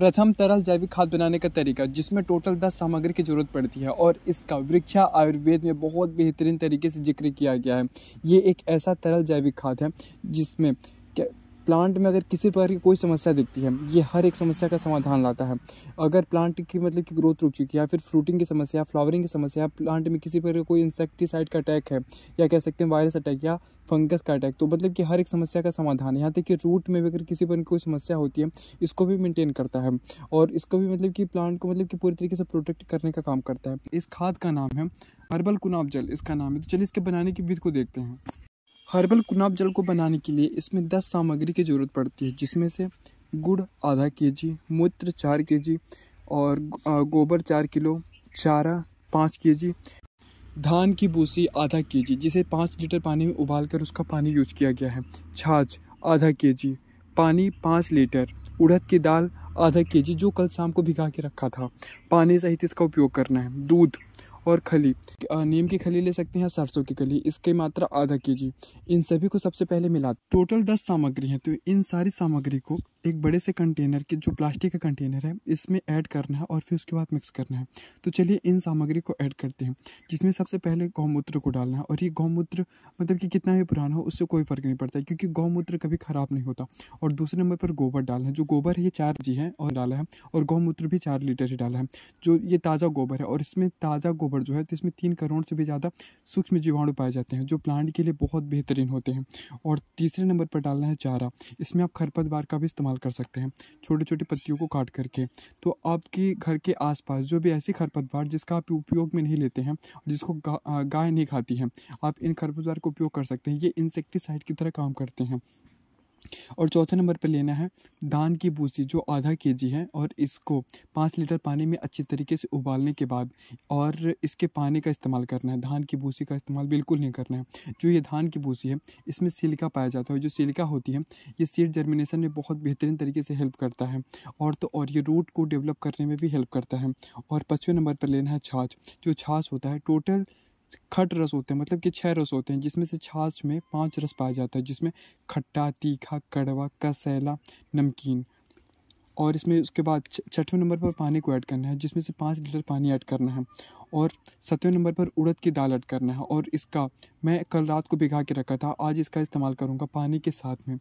प्रथम तरल जैविक खाद बनाने का तरीका जिसमें टोटल दस सामग्री की जरूरत पड़ती है और इसका वृक्षा आयुर्वेद में बहुत बेहतरीन तरीके से जिक्र किया गया है ये एक ऐसा तरल जैविक खाद है जिसमें प्लांट में अगर किसी प्रकार की कोई समस्या दिखती है ये हर एक समस्या का समाधान लाता है अगर प्लांट की मतलब कि ग्रोथ रुक चुकी है या फिर फ्रूटिंग की समस्या फ्लावरिंग की समस्या प्लांट में किसी प्रकार का कोई इंसेक्टिसाइड का अटैक है या कह सकते हैं वायरस अटैक या फंगस का अटैक तो मतलब कि हर एक समस्या का समाधान यहाँ तक कि रूट में भी अगर किसी पर कोई समस्या होती है इसको भी मेंटेन करता है और इसको भी मतलब कि प्लांट को मतलब कि पूरी तरीके से प्रोटेक्ट करने का काम करता है इस खाद का नाम है हर्बल कुनाब जल इसका नाम है तो चलिए इसके बनाने की विध को देखते हैं हर्बल गुलाब जल को बनाने के लिए इसमें दस सामग्री की ज़रूरत पड़ती है जिसमें से गुड़ आधा के जी मूत्र चार के जी और गोबर चार किलो चारा पाँच के जी धान की भूसी आधा के जी जिसे पाँच लीटर पानी में उबाल कर उसका पानी यूज किया गया है छाछ आधा के जी पानी पाँच लीटर उड़द की दाल आधा के जी जो कल शाम को भिगा के रखा था पानी सहित इसका उपयोग करना है दूध और खली नीम की खली ले सकते हैं सरसों की खली इसकी मात्रा आधा के जी इन सभी को सबसे पहले मिला टोटल दस सामग्री है तो इन सारी सामग्री को एक बड़े से कंटेनर के जो प्लास्टिक का कंटेनर है इसमें ऐड करना है और फिर उसके बाद मिक्स करना है तो चलिए इन सामग्री को ऐड करते हैं जिसमें सबसे पहले गौमूत्र को डालना है और ये गौमूत्र मतलब कि कितना भी पुराना हो उससे कोई फ़र्क नहीं पड़ता है क्योंकि गौमूत्र कभी ख़राब नहीं होता और दूसरे नंबर पर गोबर डालना है जो गोबर है ये चार जी है और डाला है और गौमूत्र भी चार लीटर ही डाला है जो ये ताज़ा गोबर है और इसमें ताज़ा गोबर जो है तो इसमें तीन करोड़ से भी ज़्यादा सूक्ष्म जीवाणु पाए जाते हैं जो प्लांट के लिए बहुत बेहतरीन होते हैं और तीसरे नंबर पर डालना है चारा इसमें आप खरपतवार का भी इस्तेमाल इस्तेमाल कर सकते हैं छोटी छोटी पत्तियों को काट करके तो आपके घर के आसपास जो भी ऐसी खरपतवार जिसका आप उपयोग में नहीं लेते हैं जिसको गा, गाय नहीं खाती है आप इन खरपतवार का उपयोग कर सकते हैं ये इंसेक्टिसाइड की तरह काम करते हैं और चौथे नंबर पर लेना है धान की भूसी जो आधा के जी है और इसको पाँच लीटर पानी में अच्छी तरीके से उबालने के बाद और इसके पानी का इस्तेमाल करना है धान की भूसी का इस्तेमाल बिल्कुल नहीं करना है जो ये धान की भूसी है इसमें सिलिका पाया जाता है जो सिलिका होती है ये सीड जर्मिनेशन में बहुत बेहतरीन तरीके से हेल्प करता है और तो और ये रूट को डेवलप करने में भी हेल्प करता है और पाँचवें नंबर पर लेना है छाछ जो छाछ होता है टोटल खट रस होते हैं मतलब कि छः रस होते हैं जिसमें से छाछ में पांच रस पाया जाता है जिसमें खट्टा तीखा कड़वा कसैला नमकीन और इसमें उसके बाद छठवें नंबर पर पानी को ऐड करना है जिसमें से पाँच लीटर पानी ऐड करना है और सातवें नंबर पर उड़द की दाल ऐड करना है और इसका मैं कल रात को भिगा के रखा था आज इसका इस्तेमाल करूँगा पानी के साथ में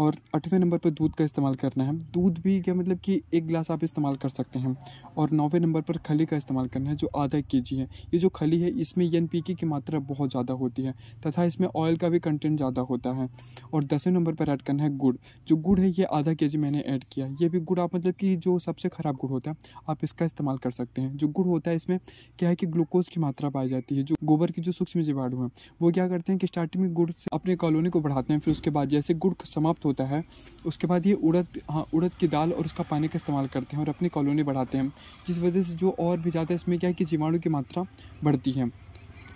और आठवें नंबर पर दूध का इस्तेमाल करना है दूध भी क्या मतलब कि एक गिलास आप इस्तेमाल कर सकते हैं और नौवें नंबर पर खली का इस्तेमाल करना है जो आधा के जी है ये जो खली है इसमें एन पी की मात्रा बहुत ज़्यादा होती है तथा इसमें ऑयल का भी कंटेंट ज़्यादा होता है और दसवें नंबर पर ऐड करना है गुड़ जो गुड़ है ये आधा के जी मैंने ऐड किया ये भी गुड़ आप मतलब कि जो सबसे ख़राब गुड़ होता है आप इसका इस्तेमाल कर सकते हैं जो गुड़ होता है इसमें क्या है कि ग्लूकोज की मात्रा पाई जाती है जो गोबर की जो सूक्ष्म जीवाणु हैं वो क्या करते हैं कि स्टार्टिंग में गुड़ से अपने कॉलोनी को बढ़ाते हैं फिर उसके बाद जैसे गुड़ समाप्त प्राप्त होता है उसके बाद ये उड़द हाँ उड़द की दाल और उसका पानी का इस्तेमाल करते हैं और अपनी कॉलोनी बढ़ाते हैं जिस वजह से जो और भी ज़्यादा इसमें क्या है कि जीवाणु की मात्रा बढ़ती है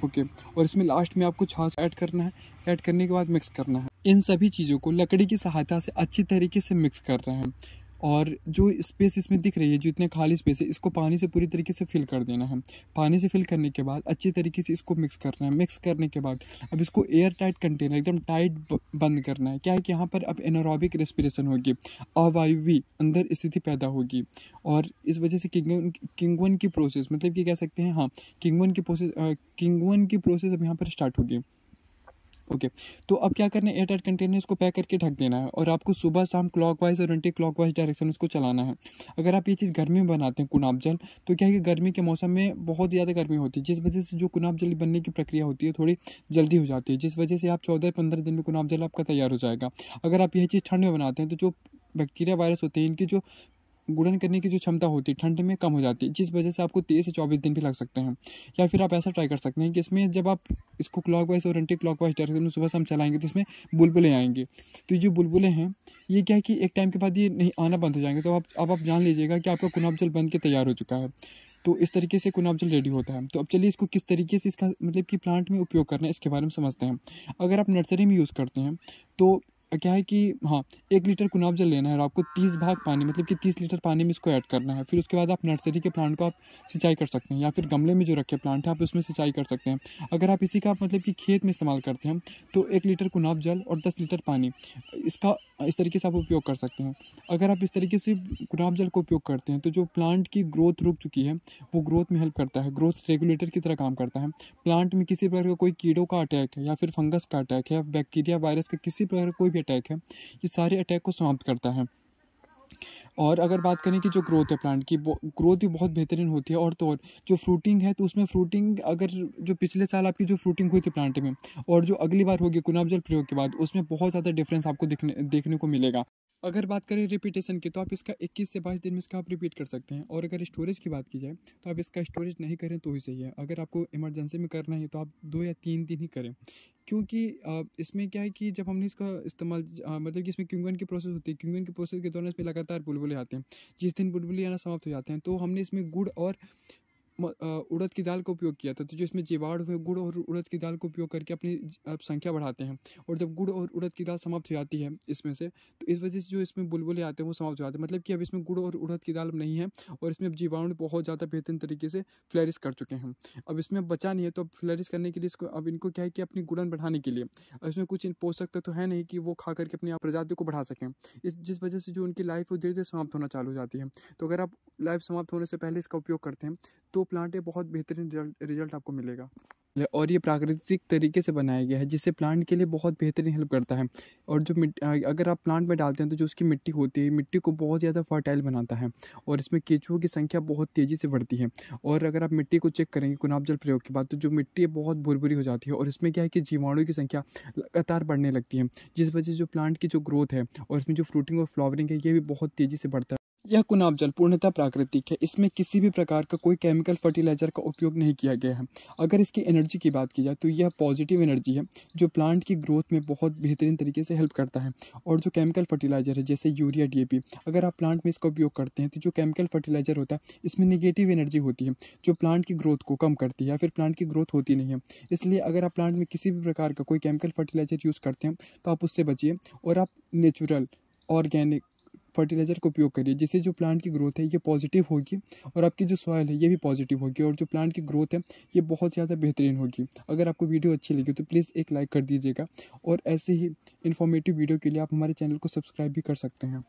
ओके और इसमें लास्ट में आपको छाछ ऐड करना है ऐड करने के बाद मिक्स करना है इन सभी चीज़ों को लकड़ी की सहायता से अच्छी तरीके से मिक्स कर रहे हैं और जो स्पेस इसमें दिख रही है जो इतने खाली स्पेस है इसको पानी से पूरी तरीके से फिल कर देना है पानी से फिल करने के बाद अच्छी तरीके से इसको मिक्स करना है मिक्स करने के बाद अब इसको एयर टाइट कंटेनर एकदम टाइट बंद करना है क्या है कि यहाँ पर अब एनोरॉबिक रेस्पिरेशन होगी अवायवी अंदर स्थिति पैदा होगी और इस वजह से किंग किंगवन की प्रोसेस मतलब कि कह सकते हैं हाँ किंगवन की प्रोसेस किंगवन की प्रोसेस अब यहाँ पर स्टार्ट होगी ओके तो अब क्या करना है एयर टाइट कंटेनर इसको पैक करके ढक देना है और आपको सुबह शाम क्लॉकवाइज और एंटी क्लॉकवाइज डायरेक्शन उसको चलाना है अगर आप ये चीज़ गर्मी में बनाते हैं कुनाब जल तो क्या है कि गर्मी के मौसम में बहुत ज़्यादा गर्मी होती है जिस वजह से जो कुनाब जल बनने की प्रक्रिया होती है थोड़ी जल्दी हो जाती है जिस वजह से आप चौदह पंद्रह दिन में कुनाब जल आपका तैयार हो जाएगा अगर आप यह चीज़ ठंड में बनाते हैं तो जो बैक्टीरिया वायरस होते हैं इनकी जो गुड़न करने की जो क्षमता होती है ठंड में कम हो जाती है जिस वजह से आपको तेईस से चौबीस दिन भी लग सकते हैं या फिर आप ऐसा ट्राई कर सकते हैं कि इसमें जब आप इसको क्लॉक वाइज और एंटी क्लॉक वाइज डायरेक्शन में सुबह हम चलाएंगे तो इसमें बुलबुलें आएंगे तो जो बुलबुलें हैं ये क्या है कि एक टाइम के बाद ये नहीं आना बंद हो जाएंगे तो आप अब आप जान लीजिएगा कि आपका कुनाब जल बन के तैयार हो चुका है तो इस तरीके से कुनाब जल रेडी होता है तो अब चलिए इसको किस तरीके से इसका मतलब कि प्लांट में उपयोग करना है इसके बारे में समझते हैं अगर आप नर्सरी में यूज़ करते हैं तो क्या है कि हाँ एक लीटर कुनाब जल लेना है और आपको तीस भाग पानी मतलब कि तीस लीटर पानी में इसको ऐड करना है फिर उसके बाद आप नर्सरी के प्लांट को आप सिंचाई कर सकते हैं या फिर गमले में जो रखे प्लांट है आप उसमें सिंचाई कर सकते हैं अगर आप इसी का मतलब कि खेत में इस्तेमाल करते हैं तो एक लीटर कुनाब जल और दस लीटर पानी इसका इस तरीके से आप उपयोग कर सकते हैं अगर आप इस तरीके से गुलाब जल का उपयोग करते हैं तो जो प्लांट की ग्रोथ रुक चुकी है वो ग्रोथ में हेल्प करता है ग्रोथ रेगुलेटर की तरह काम करता है प्लांट में किसी प्रकार का कोई कीड़ों का अटैक है या फिर फंगस का अटैक है या बैक्टीरिया वायरस का किसी प्रकार का कोई भी भी अटैक है ये सारे अटैक को समाप्त करता है और अगर बात करें कि जो ग्रोथ है प्लांट की ग्रोथ भी बहुत बेहतरीन होती है और तो और जो फ्रूटिंग है तो उसमें फ्रूटिंग अगर जो पिछले साल आपकी जो फ्रूटिंग हुई थी प्लांट में और जो अगली बार होगी कुनाब जल प्रयोग के बाद उसमें बहुत ज़्यादा डिफरेंस आपको देखने देखने को मिलेगा अगर बात करें रिपीटेशन की तो आप इसका 21 से 22 दिन में इसका आप रिपीट कर सकते हैं और अगर स्टोरेज की बात की जाए तो आप इसका स्टोरेज नहीं करें तो ही सही है अगर आपको इमरजेंसी में करना है तो आप दो या तीन दिन ही करें क्योंकि इसमें क्या है कि जब हमने इसका इस्तेमाल मतलब कि इसमें क्यूंगन की प्रोसेस होती है क्यूंगन की प्रोसेस के दौरान इसमें लगातार बुलबुले आते हैं जिस दिन बुलबुले आना समाप्त हो जाते हैं तो हमने इसमें गुड़ और उड़द की दाल का उपयोग किया था तो जो इसमें जीवाणु हुए गुड़ और उड़द की दाल का उपयोग करके अपनी संख्या बढ़ाते हैं और जब गुड़ और उड़द की दाल समाप्त हो जाती है इसमें से तो इस वजह से जो इसमें बुलबुले आते हैं वो समाप्त हो जाते हैं मतलब कि अब इसमें गुड़ और उड़द की दाल नहीं है और इसमें अब जीवाणु बहुत ज़्यादा बेहतरीन तरीके से फ्लैरिस कर चुके हैं अब इसमें अब बचा नहीं है तो अब फ्लैरिस करने के लिए इसको अब इनको क्या है कि अपनी गुड़न बढ़ाने के लिए इसमें कुछ पोषक तत्व तो है नहीं कि वो खा करके अपनी प्रजाति को बढ़ा सकें इस जिस वजह से जो उनकी लाइफ वो धीरे धीरे समाप्त होना चालू हो जाती है तो अगर आप लाइफ समाप्त होने से पहले इसका उपयोग करते हैं तो प्लांट है बहुत बेहतरीन रिजल्ट आपको मिलेगा और ये प्राकृतिक तरीके से बनाया गया है जिससे प्लांट के लिए बहुत बेहतरीन हेल्प करता है और जो अगर आप प्लांट में डालते हैं तो जो उसकी मिट्टी होती है मिट्टी को बहुत ज़्यादा फर्टाइल बनाता है और इसमें केचुओं की संख्या बहुत तेज़ी से बढ़ती है और अगर आप मिट्टी को चेक करेंगे कुनाब जल प्रयोग के बाद तो जो मिट्टी है बहुत भुरभुरी हो जाती है और इसमें क्या है कि जीवाणु की संख्या लगातार बढ़ने लगती है जिस वजह से जो प्लांट की जो ग्रोथ है और इसमें जो फ्रूटिंग और फ्लावरिंग है ये भी बहुत तेज़ी से बढ़ता है यह कुनाब जल पूर्णतः प्राकृतिक है इसमें किसी भी प्रकार का कोई केमिकल फर्टिलाइजर का उपयोग नहीं किया गया है अगर इसकी एनर्जी की बात की जाए तो यह पॉजिटिव एनर्जी है जो प्लांट की ग्रोथ में बहुत बेहतरीन तरीके से हेल्प करता है और जो केमिकल फर्टिलाइजर है जैसे यूरिया डी अगर आप प्लांट में इसका उपयोग करते हैं तो जो केमिकल फर्टिलाइजर होता है इसमें निगेटिव एनर्जी होती है जो प्लांट की ग्रोथ को कम करती है या फिर प्लांट की ग्रोथ होती नहीं है इसलिए अगर आप प्लांट में किसी भी प्रकार का कोई केमिकल फर्टिलाइजर यूज़ करते हैं तो आप उससे बचिए और आप नेचुरल ऑर्गेनिक फर्टिलाइज़र का उपयोग करिए जिससे जो प्लांट की ग्रोथ है ये पॉजिटिव होगी और आपकी जो सॉयल है ये भी पॉजिटिव होगी और जो प्लांट की ग्रोथ है ये बहुत ज़्यादा बेहतरीन होगी अगर आपको वीडियो अच्छी लगी तो प्लीज़ एक लाइक कर दीजिएगा और ऐसे ही इन्फॉर्मेटिव वीडियो के लिए आप हमारे चैनल को सब्सक्राइब भी कर सकते हैं